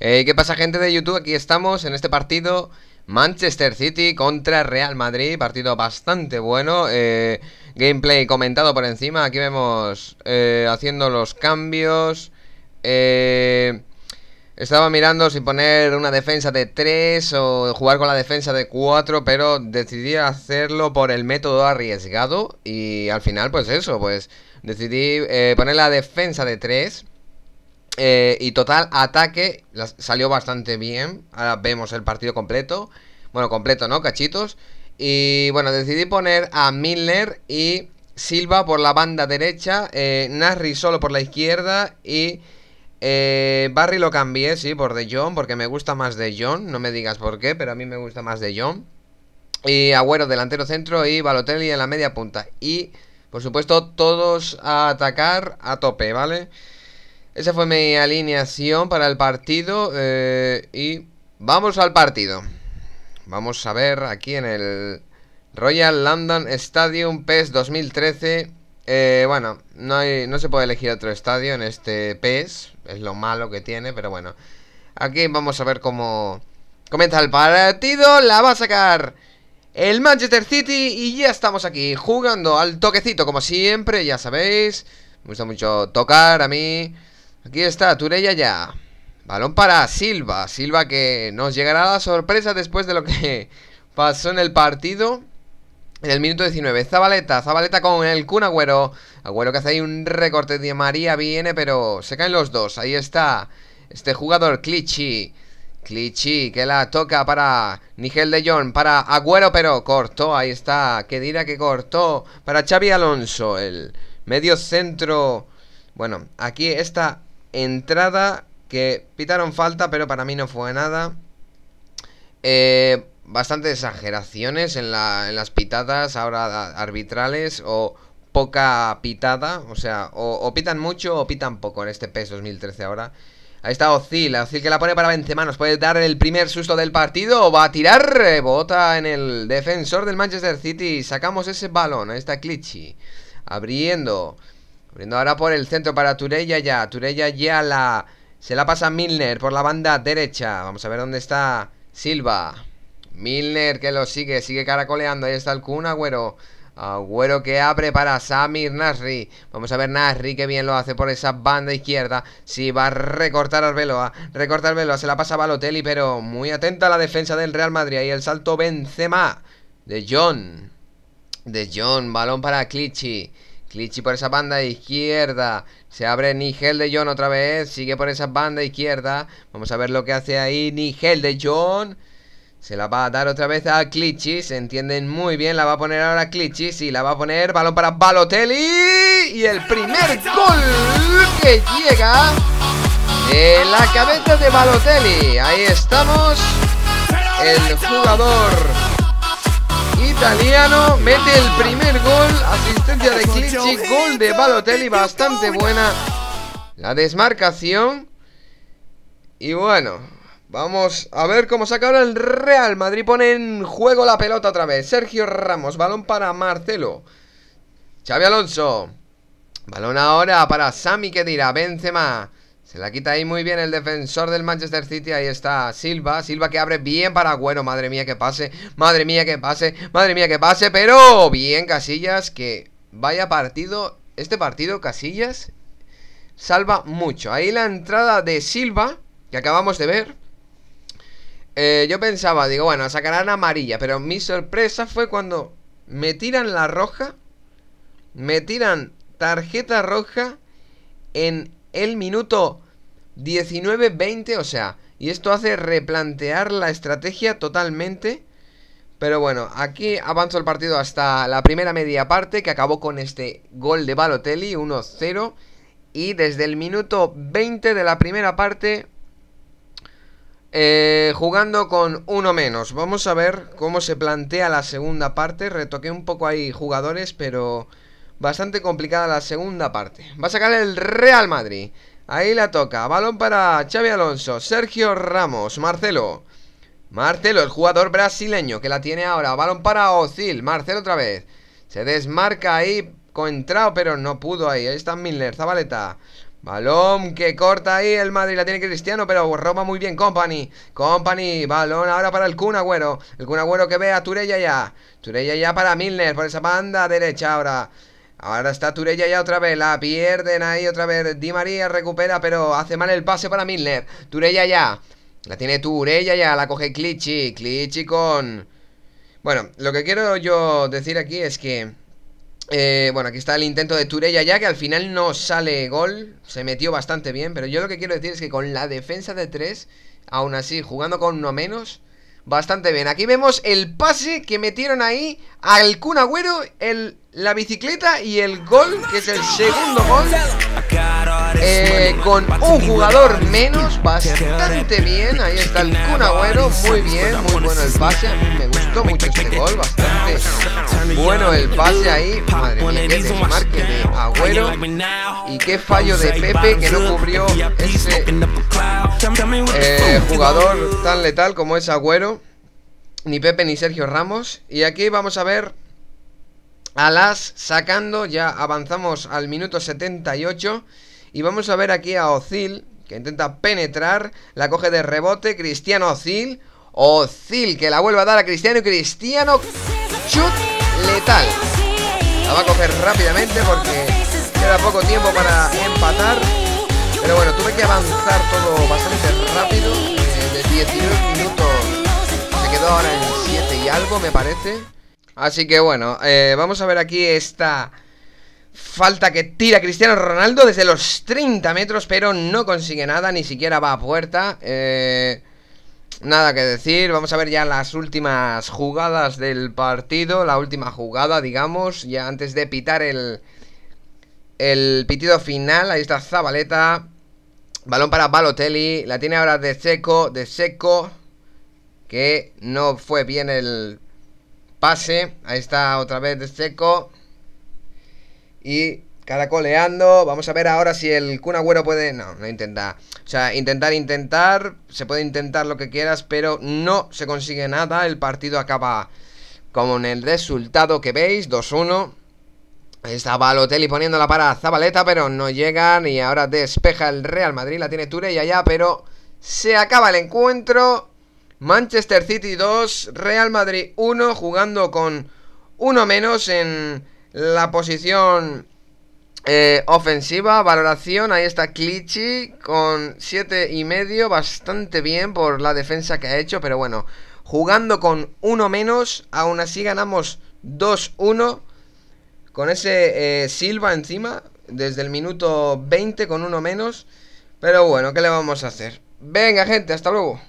Eh, ¿Qué pasa gente de YouTube? Aquí estamos en este partido Manchester City contra Real Madrid Partido bastante bueno eh, Gameplay comentado por encima Aquí vemos eh, haciendo los cambios Estaba mirando si poner una defensa de 3 o jugar con la defensa de 4 Pero decidí hacerlo por el método arriesgado Y al final pues eso, pues decidí poner la defensa de 3 eh, y total, ataque salió bastante bien. Ahora vemos el partido completo. Bueno, completo, ¿no? Cachitos. Y bueno, decidí poner a Miller y Silva por la banda derecha. Eh, solo por la izquierda. Y eh, Barry lo cambié, sí, por De Jong. Porque me gusta más De Jong. No me digas por qué, pero a mí me gusta más De Jong. Y Agüero delantero centro y Balotelli en la media punta. Y, por supuesto, todos a atacar a tope, ¿vale? vale esa fue mi alineación para el partido eh, y vamos al partido. Vamos a ver aquí en el Royal London Stadium PES 2013. Eh, bueno, no, no se puede elegir otro estadio en este PES, es lo malo que tiene, pero bueno. Aquí vamos a ver cómo comienza el partido, la va a sacar el Manchester City y ya estamos aquí jugando al toquecito como siempre, ya sabéis. Me gusta mucho tocar a mí. Aquí está, Turella ya. Balón para Silva. Silva que nos llegará la sorpresa después de lo que pasó en el partido. En el minuto 19, Zabaleta, Zabaleta con el Kun Agüero. Agüero que hace ahí un recorte de María, viene, pero se caen los dos. Ahí está este jugador, Clichy. Clichy que la toca para Nigel de Jong, para Agüero, pero cortó. Ahí está, que dirá que cortó para Xavi Alonso, el medio centro. Bueno, aquí está entrada que pitaron falta, pero para mí no fue nada. Eh, bastantes exageraciones en, las pitadas, ahora arbitrales, o poca pitada, o sea, o, pitan mucho o pitan poco en este PES 2013 ahora. Ahí está Ozil, Ozil que la pone para Benzema, nos puede dar el primer susto del partido, va a tirar, rebota en el defensor del Manchester City, sacamos ese balón, ahí está Klitschy, abriendo... Abriendo ahora por el centro para Turella ya. Turella ya la... Se la pasa Milner por la banda derecha. Vamos a ver dónde está Silva. Milner que lo sigue, sigue caracoleando. Ahí está el Kun Agüero. Agüero que abre para Samir Nasri. Vamos a ver Nasri que bien lo hace por esa banda izquierda. Si va a recortar al Recorta Recortar velo, Se la pasa Balotelli, pero muy atenta a la defensa del Real Madrid. Ahí el salto Benzema. De John. De John. Balón para Clichy. Clichy por esa banda izquierda. Se abre Nigel de John otra vez. Sigue por esa banda izquierda. Vamos a ver lo que hace ahí Nigel de John. Se la va a dar otra vez a Clichy. Se entienden muy bien. La va a poner ahora Clichy. Sí, la va a poner. Balón para Balotelli. Y el primer gol que llega. En la cabeza de Balotelli. Ahí estamos. El jugador italiano mete el primer gol, asistencia de Klitschik, gol de Balotelli, bastante buena la desmarcación. Y bueno, vamos a ver cómo saca ahora el Real Madrid, pone en juego la pelota otra vez. Sergio Ramos, balón para Marcelo. Xavi Alonso, balón ahora para Sami que dirá, Benzema. Se la quita ahí muy bien el defensor del Manchester City. Ahí está Silva. Silva que abre bien para Bueno, Madre mía que pase. Madre mía que pase. Madre mía que pase. Pero bien Casillas que vaya partido. Este partido Casillas salva mucho. Ahí la entrada de Silva que acabamos de ver. Eh, yo pensaba, digo, bueno, sacarán amarilla. Pero mi sorpresa fue cuando me tiran la roja. Me tiran tarjeta roja en el minuto 19-20, o sea, y esto hace replantear la estrategia totalmente. Pero bueno, aquí avanzó el partido hasta la primera media parte que acabó con este gol de Balotelli, 1-0. Y desde el minuto 20 de la primera parte, eh, jugando con uno menos. Vamos a ver cómo se plantea la segunda parte. Retoqué un poco ahí jugadores, pero Bastante complicada la segunda parte. Va a sacar el Real Madrid. Ahí la toca. Balón para Xavi Alonso. Sergio Ramos. Marcelo. Marcelo, el jugador brasileño que la tiene ahora. Balón para Ozil. Marcelo otra vez. Se desmarca ahí. Contrao, pero no pudo ahí. Ahí está miller Zabaleta. Balón que corta ahí el Madrid, la tiene Cristiano, pero roba muy bien Company. Company, balón ahora para el Kun Agüero. El Kun Agüero que ve a Turella ya. Turella ya para Milner por esa banda derecha ahora. Ahora está Turella ya otra vez, la pierden ahí otra vez. Di María recupera, pero hace mal el pase para Milner. Turella ya. La tiene Turella ya, la coge Clichy. Clichy con... Bueno, lo que quiero yo decir aquí es que... Eh, bueno, aquí está el intento de Turella ya, que al final no sale gol. Se metió bastante bien, pero yo lo que quiero decir es que con la defensa de 3, aún así, jugando con uno menos, bastante bien. Aquí vemos el pase que metieron ahí al Kun Agüero, el, la bicicleta y el gol, que es el segundo gol. Eh, con un jugador menos, bastante bien. Ahí está el Kun Agüero, muy bien, muy bueno el pase. A mí me gustó mucho este gol, bastante bueno el pase ahí. Madre mía, qué desmarque de Agüero y qué fallo de Pepe que no cubrió ese eh, jugador tan letal como es Agüero, ni Pepe ni Sergio Ramos. Y aquí vamos a ver a las sacando, ya avanzamos al minuto 78. Y vamos a ver aquí a Ozil, que intenta penetrar, la coge de rebote, Cristiano Ozil. Ozil, que la vuelve a dar a Cristiano Cristiano, chut, letal. La va a coger rápidamente porque queda poco tiempo para empatar. Pero bueno, tuve que avanzar todo bastante rápido. Eh, de 19 minutos se quedó ahora en 7 y algo, me parece. Así que bueno, eh, vamos a ver aquí esta falta que tira Cristiano Ronaldo desde los 30 metros, pero no consigue nada, ni siquiera va a puerta. Eh, nada que decir, vamos a ver ya las últimas jugadas del partido, la última jugada, digamos, ya antes de pitar el, el pitido final. Ahí está Zabaleta, Balón para Balotelli. La tiene ahora de seco. De seco. Que no fue bien el pase. Ahí está otra vez de seco. Y caracoleando. Vamos a ver ahora si el Kun puede... No, no intenta. O sea, intentar, intentar. Se puede intentar lo que quieras, pero no se consigue nada. El partido acaba en el resultado que veis. 2-1. Ahí hotel y poniéndola para Zabaleta, pero no llegan y ahora despeja el Real Madrid, la tiene y allá, pero se acaba el encuentro. Manchester City 2, Real Madrid 1, jugando con uno menos en la posición eh, ofensiva, valoración, ahí está Clichy con siete y medio, bastante bien por la defensa que ha hecho, pero bueno, jugando con uno menos, aún así ganamos 2-1 con ese eh, Silva encima, desde el minuto 20 con uno menos. Pero bueno, ¿qué le vamos a hacer? Venga, gente, hasta luego.